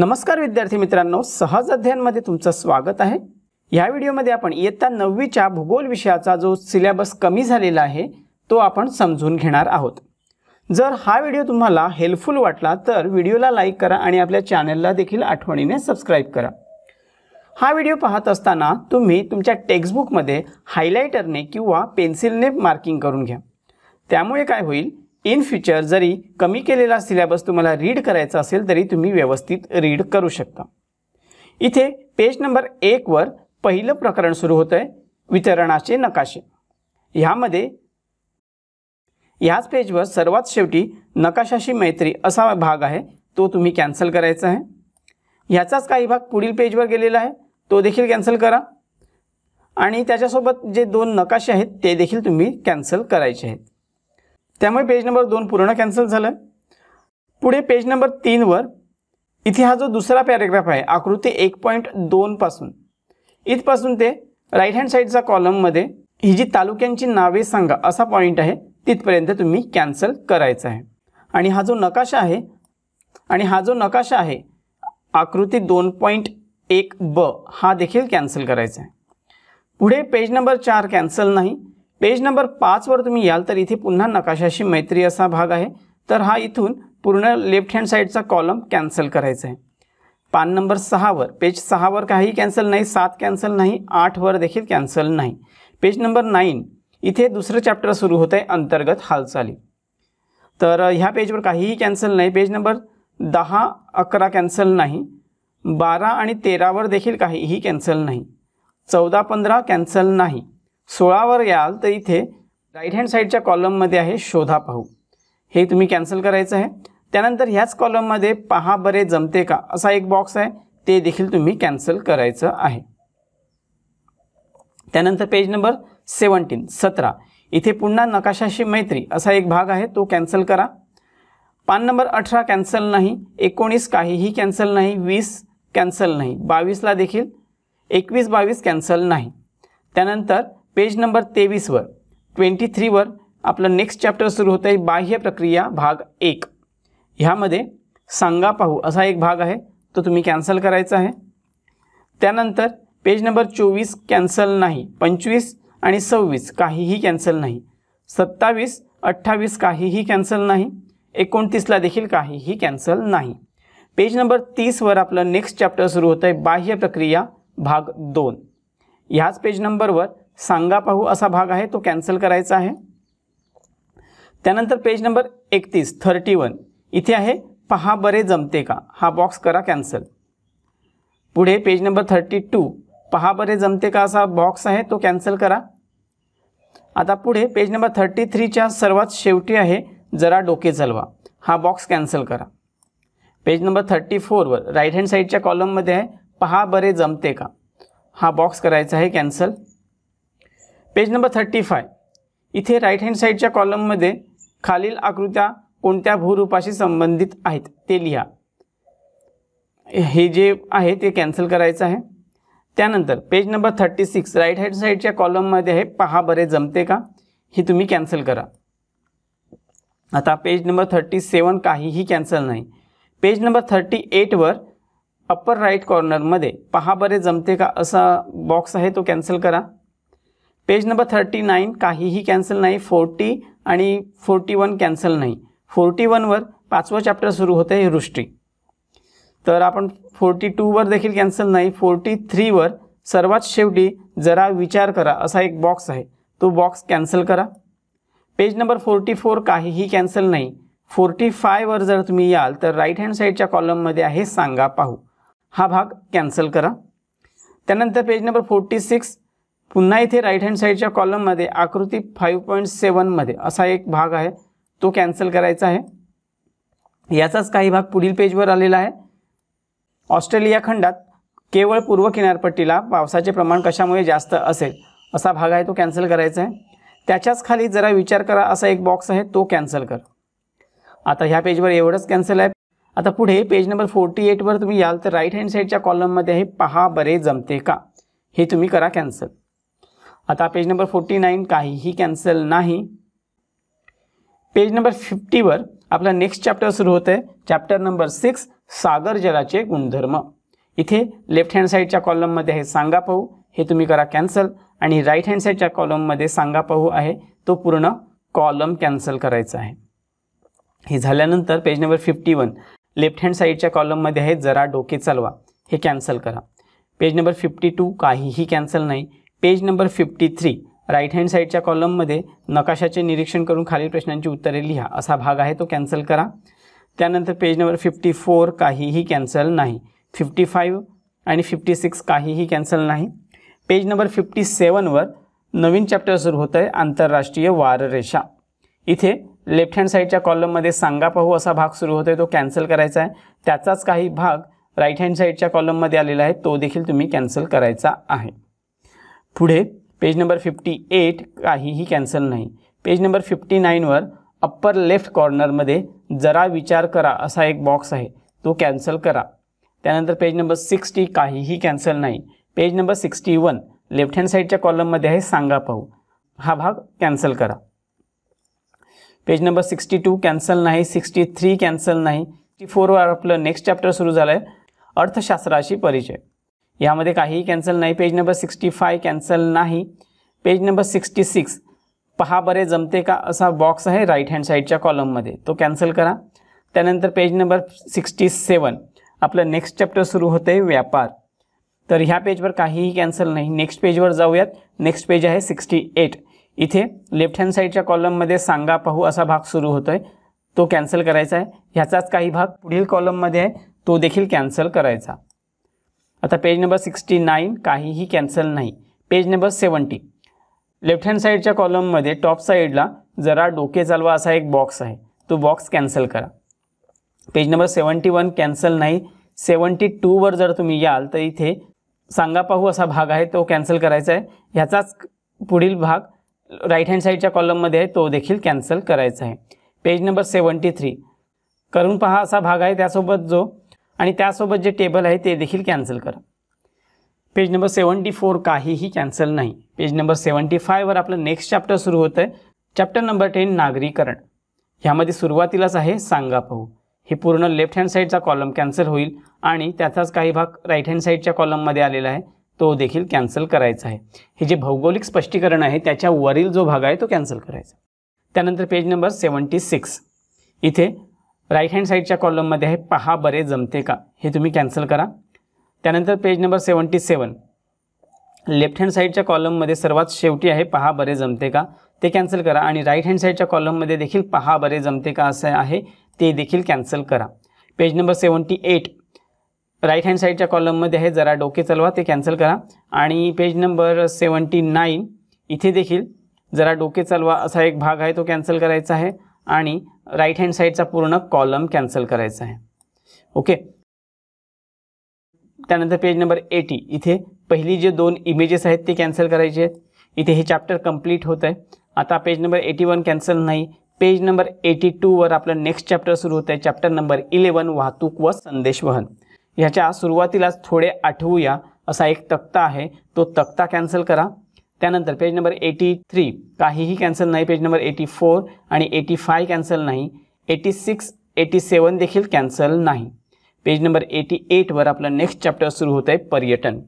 नमस्कार विद्यार्थी मित्रांनो सहज अध्ययनमध्ये तुमचं स्वागत आहे ह्या व्हिडिओमध्ये आपण इयत्ता नववीच्या भूगोल विषयाचा जो सिलेबस कमी झालेला आहे तो आपण समजून घेणार आहोत जर हा व्हिडिओ तुम्हाला हेल्पफुल वाटला तर व्हिडिओला लाईक करा आणि आपल्या चॅनलला देखील आठवणीने सबस्क्राईब करा हा व्हिडिओ पाहत असताना तुम्ही तुमच्या टेक्स्टबुकमध्ये हायलायटरने किंवा पेन्सिलने मार्किंग करून घ्या त्यामुळे काय होईल इन फ्युचर जरी कमी केलेला सिलेबस तुम्हाला रीड करायचा असेल तरी तुम्ही व्यवस्थित रीड करू शकता इथे पेज नंबर एकवर पहिलं प्रकरण सुरू होतं आहे वितरणाचे नकाशे ह्यामध्ये ह्याच पेजवर सर्वात शेवटी नकाशाशी मैत्री असा भाग आहे तो तुम्ही कॅन्सल करायचा आहे ह्याचाच काही भाग पुढील पेजवर गेलेला आहे तो देखील कॅन्सल करा आणि त्याच्यासोबत जे दोन नकाशे आहेत ते देखील तुम्ही कॅन्सल करायचे आहेत त्यामुळे पेज नंबर दोन पूर्ण कॅन्सल झालं पुढे पेज नंबर तीनवर इथे हा जो दुसरा पॅरेग्राफ आहे आकृती एक पॉईंट दोनपासून इथपासून ते राईट हँड साईडचा कॉलममध्ये ही जी तालुक्यांची नावे सांगा असा पॉईंट आहे तिथपर्यंत तुम्ही कॅन्सल करायचा आहे आणि हा जो नकाशा आहे आणि हा जो नकाशा आहे आकृती दोन पॉईंट एक ब हा देखील कॅन्सल करायचा आहे पुढे पेज नंबर चार कॅन्सल नाही पेज नंबर पाचवर तुम्ही याल तर इथे पुन्हा नकाशाशी मैत्री असा भाग आहे तर हा इथून पूर्ण लेफ्ट हँड साईडचा कॉलम कॅन्सल करायचा आहे पान नंबर सहावर पेज सहावर काही कॅन्सल नाही सात कॅन्सल नाही आठवर देखील कॅन्सल नाही पेज नंबर नाईन इथे दुसरं चॅप्टर सुरू होतं आहे अंतर्गत हालचाली तर ह्या पेजवर काहीही कॅन्सल नाही पेज नंबर दहा अकरा कॅन्सल नाही बारा आणि तेरावर देखील काहीही कॅन्सल नाही चौदा पंधरा कॅन्सल नाही सोळावर याल तर इथे राईट हँड साईडच्या कॉलममध्ये आहे शोधा पाहू हे तुम्ही कॅन्सल करायचं आहे त्यानंतर ह्याच कॉलममध्ये पहा बरे जमते का असा एक बॉक्स आहे ते देखील तुम्ही कॅन्सल करायचं आहे त्यानंतर पेज नंबर सेवन्टीन सतरा इथे पुन्हा नकाशाशी मैत्री असा एक भाग आहे तो कॅन्सल करा पान नंबर अठरा कॅन्सल नाही एकोणीस काहीही कॅन्सल नाही वीस कॅन्सल नाही बावीसला देखील एकवीस बावीस कॅन्सल नाही त्यानंतर पेज नंबर तेवीसवर ट्वेंटी थ्रीवर आपलं नेक्स्ट चॅप्टर सुरू होतं आहे बाह्य प्रक्रिया भाग एक ह्यामध्ये सांगा पाहू असा एक भाग आहे तो तुम्ही कॅन्सल करायचा आहे त्यानंतर पेज नंबर चोवीस कॅन्सल नाही पंचवीस आणि सव्वीस काहीही कॅन्सल नाही सत्तावीस अठ्ठावीस काहीही कॅन्सल नाही एकोणतीसला देखील काहीही कॅन्सल नाही पेज नंबर तीसवर आपलं नेक्स्ट चॅप्टर सुरू होतं आहे बाह्य प्रक्रिया भाग दोन ह्याच पेज नंबरवर सांगा पाहू असा भाग आहे तो कॅन्सल करायचा आहे त्यानंतर पेज नंबर एकतीस थर्टी वन इथे आहे पहा बरे जमते का हा बॉक्स करा कॅन्सल पुढे पेज नंबर थर्टी टू पहा बरे जमते का असा बॉक्स आहे तो कॅन्सल करा आता पुढे पेज नंबर थर्टी थ्रीच्या सर्वात शेवटी आहे जरा डोके चलवा हा बॉक्स कॅन्सल करा पेज नंबर थर्टी फोरवर राईट हँड साईडच्या कॉलममध्ये आहे पहा बरे जमते का हा बॉक्स करायचा आहे cancel page number thirty five इथे राईट हँड साईडच्या कॉलममध्ये खालील आकृत्या कोणत्या भूरूपाशी संबंधित आहेत ते लिहा हे जे आहे ते कॅन्सल करायचं आहे त्यानंतर page number thirty six right hand साईडच्या कॉलममध्ये आहे पहा बरे जमते का हे तुम्ही कॅन्सल करा आता पेज नंबर थर्टी सेवन काहीही कॅन्सल नाही पेज नंबर थर्टी एटवर अप्पर राईट कॉर्नरमध्ये पहा बरे जमते का असा बॉक्स आहे तो कॅन्सल करा पेज नंबर थर्टी नाईन काहीही कॅन्सल नाही फोर्टी आणि फोर्टी वन कॅन्सल नाही फोर्टी वनवर पाचवं चॅप्टर सुरू होतं आहे रुष्टी तर आपण फोर्टी टूवर देखील कॅन्सल नाही फोर्टी थ्रीवर सर्वात शेवटी जरा विचार करा असा एक बॉक्स आहे तो बॉक्स कॅन्सल करा पेज नंबर फोर्टी फोर काहीही कॅन्सल नाही फोर्टी फायवर जर तुम्ही याल तर राईट हँड साईडच्या कॉलममध्ये आहे सांगा पाहू हा भाग कॅन्सल करा त्यानंतर पेज नंबर फोर्टी सिक्स पुन्हा इथे राईट हँड साईडच्या कॉलममध्ये आकृती फाईव्ह पॉईंट सेवनमध्ये असा एक भाग आहे तो कॅन्सल करायचा आहे याचाच काही भाग पुढील पेजवर आलेला आहे ऑस्ट्रेलिया खंडात केवळ पूर्व किनारपट्टीला पावसाचे प्रमाण कशामुळे जास्त असेल असा भाग आहे तो कॅन्सल करायचा आहे त्याच्याच खाली जरा विचार करा असा एक बॉक्स आहे तो कॅन्सल कर आता ह्या पेजवर एवढंच कॅन्सल आहे आता पुढे पेज नंबर फोर्टी एटवर तुम्ही याल तर राईट हँड साईडच्या कॉलममध्ये हे पहा बरे जमते का हे तुम्ही करा कॅन्सल आता पेज नंबर फोर्टी नाईन काहीही कॅन्सल नाही पेज नंबर फिफ्टीवर आपला नेक्स्ट चॅप्टर सुरू होतं आहे चॅप्टर नंबर सिक्स सागर जलाचे गुणधर्म इथे लेफ्ट हँड साईडच्या कॉलममध्ये आहे सांगा पाहू हे तुम्ही करा कॅन्सल आणि राईट हँड साईडच्या कॉलममध्ये सांगा पाहू आहे तो पूर्ण कॉलम कॅन्सल करायचा आहे हे झाल्यानंतर page number fifty one left hand साईडच्या कॉलममध्ये आहे जरा डोके चालवा हे कॅन्सल करा पेज नंबर फिफ्टी टू काहीही कॅन्सल नाही page number fifty three right hand साईडच्या कॉलममध्ये नकाशाचे निरीक्षण करून खालील प्रश्नांची उत्तरे लिहा असा भाग आहे तो कॅन्सल करा त्यानंतर पेज नंबर फिफ्टी फोर काहीही कॅन्सल नाही फिफ्टी फाईव्ह आणि फिफ्टी सिक्स काहीही कॅन्सल नाही पेज नंबर फिफ्टी सेवनवर नवीन चॅप्टर सुरू होतं आहे आंतरराष्ट्रीय वाररेषा इथे लेफ्ट हँड साईडच्या कॉलममध्ये सांगा पाहू असा भाग सुरू होतो आहे तो कॅन्सल करायचा आहे त्याचाच काही भाग राईट हँड साईडच्या कॉलममध्ये आलेला आहे तो देखील तुम्ही कॅन्सल करायचा आहे पुढे पेज नंबर फिफ्टी एट काहीही कॅन्सल नाही पेज नंबर फिफ्टी नाईनवर अप्पर लेफ्ट कॉर्नरमध्ये जरा विचार करा असा एक बॉक्स आहे तो कॅन्सल करा त्यानंतर पेज नंबर सिक्स्टी काहीही कॅन्सल नाही page number sixty one left hand साईडच्या कॉलममध्ये आहे सांगा पाहू हा भाग कॅन्सल करा page number sixty two cancel नाही सिक्स्टी थ्री कॅन्सल नाही सिक्स्टी फोरवर आपलं नेक्स्ट चॅप्टर सुरू झालं आहे अर्थशास्त्राशी परिचय यामध्ये काहीही कॅन्सल नाही page number sixty five cancel नाही पेज नंबर सिक्स्टी सिक्स पहा बरे जमते का असा बॉक्स आहे राईट हँड साईडच्या कॉलममध्ये तो कॅन्सल करा त्यानंतर पेज नंबर सिक्स्टी सेवन आपलं नेक्स्ट चॅप्टर सुरू होतं आहे व्यापार तर ह्या पेजवर काहीही कॅन्सल नाही नेक्स्ट पेजवर जाऊयात नेक्स्ट पेज आहे सिक्स्टी एट इथे लेफ्ट हँड साईडच्या कॉलममध्ये सांगा पाहू असा भाग सुरू होतो आहे तो कॅन्सल करायचा आहे ह्याचाच काही भाग पुढील कॉलममध्ये आहे तो देखील कॅन्सल करायचा आता पेज नंबर सिक्स्टी नाईन काहीही कॅन्सल नाही page number seventy left hand साईडच्या कॉलममध्ये टॉप साईडला जरा डोके चालवा असा एक बॉक्स आहे तो बॉक्स कॅन्सल करा page number seventy one cancel नाही सेवन्टी टूवर जर तुम्ही याल तर इथे सांगा पाहू असा भाग आहे तो कॅन्सल करायचा आहे ह्याचाच पुढील भाग राईट हँड साईडच्या कॉलममध्ये आहे तो देखील कॅन्सल करायचा आहे पेज नंबर सेवन्टी थ्री करून पहा असा भाग आहे त्यासोबत जो आणि त्यासोबत जे टेबल आहे ते देखील कॅन्सल करा पेज नंबर सेवन्टी फोर काहीही कॅन्सल नाही पेज नंबर सेवन्टी फायवर आपलं नेक्स्ट चॅप्टर सुरू होतं आहे चॅप्टर नंबर टेन नागरीकरण ह्यामध्ये सुरुवातीलाच आहे सांगा पाहू हे पूर्ण लेफ्ट हँड साईडचा कॉलम कॅन्सल होईल आणि त्याचाच काही भाग राईट हँड साईडच्या कॉलममध्ये आलेला आहे तो देखील कॅन्सल करायचा आहे हे जे भौगोलिक स्पष्टीकरण आहे त्याच्यावरील जो भाग आहे तो कॅन्सल करायचा त्यानंतर पेज नंबर सेवन्टी सिक्स इथे राईट हँड साईडच्या कॉलममध्ये आहे पहा बरे जमते का हे तुम्ही कॅन्सल करा त्यानंतर page number seventy seven left hand साईडच्या कॉलममध्ये सर्वात शेवटी आहे पहा बरे जमते का ते कॅन्सल करा आणि राईट हँड साईडच्या कॉलममध्ये देखील पहा बरे जमते का असं आहे ते देखील कॅन्सल करा page number seventy eight right hand साईडच्या कॉलममध्ये आहे जरा डोके चलवा ते कॅन्सल करा आणि पेज नंबर सेवन्टी नाईन इथे देखील जरा डोके चालवा असा एक भाग आहे तो कॅन्सल करायचा आहे आणि राईट हँड साईडचा पूर्ण कॉलम कॅन्सल करायचा आहे ओके त्यानंतर पेज नंबर एटी इथे पहिली जे दोन इमेजेस आहेत ते कॅन्सल करायचे आहेत इथे हे चॅप्टर कंप्लीट होत आहे आता page number eighty one cancel नाही पेज नंबर एटी टूवर आपलं नेक्स्ट चॅप्टर सुरू होत आहे चॅप्टर नंबर इलेवन वाहतूक व संदेश वहन ह्याच्या सुरुवातीलाच थोडे आठवूया असा एक तक्ता आहे तो तक्ता कॅन्सल करा त्यानंतर पेज नंबर एटी थ्री काहीही कॅन्सल नाही पेज नंबर एटी फोर आणि एटी फाय कॅन्सल नाही एटी सिक्स एटी सेवन देखील कॅन्सल नाही पेज नंबर एटी एटवर आपलं नेक्स्ट चॅप्टर सुरू होतं आहे पर्यटन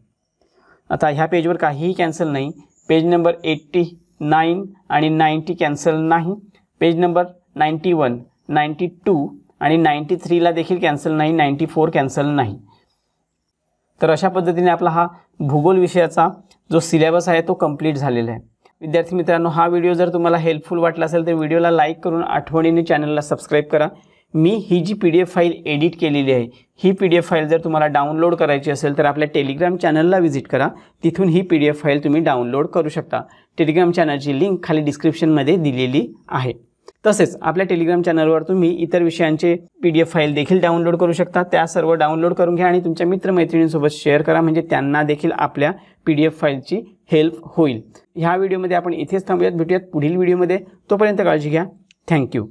आता ह्या पेजवर काहीही कॅन्सल नाही पेज नंबर एट्टी नाईन आणि नाईन्टी कॅन्सल नाही page number ninety one ninety two आणि नाईन्टी थ्रीला देखील कॅन्सल नाही नाईन्टी फोर कॅन्सल नाही तर अशा पद्धतीने आपला हा भूगोल विषयाचा जो सिलेबस आहे तो कंप्लीट झालेला आहे विद्यार्थी मित्रांनो हा व्हिडिओ जर तुम्हाला हेल्पफुल वाटला असेल तर व्हिडिओला लाईक करून आठवणीने चॅनलला सबस्क्राईब करा मी ही जी P D F file edit केलेली आहे ही पी डी एफ फाईल जर तुम्हाला डाउनलोड करायची असेल तर आपल्या टेलिग्राम चॅनलला व्हिजिट करा तिथून ही पी डी एफ फाईल तुम्ही डाउनलोड करू शकता टेलिग्राम चॅनलची लिंक खाली डिस्क्रिप्शनमध्ये दिलेली आहे तसेच आपल्या टेलिग्राम चॅनलवर तुम्ही इतर विषयांचे पी डी एफ फाईल देखील डाउनलोड करू शकता त्या सर्व डाउनलोड करून घ्या आणि तुमच्या मित्रमैत्रिणींसोबत शेअर करा म्हणजे त्यांना देखील आपल्या पी डी एफ फाईलची हेल्प होईल ह्या व्हिडिओमध्ये आपण इथेच थांबूयात भेटूयात पुढील व्हिडिओमध्ये तोपर्यंत काळजी घ्या थँक्यू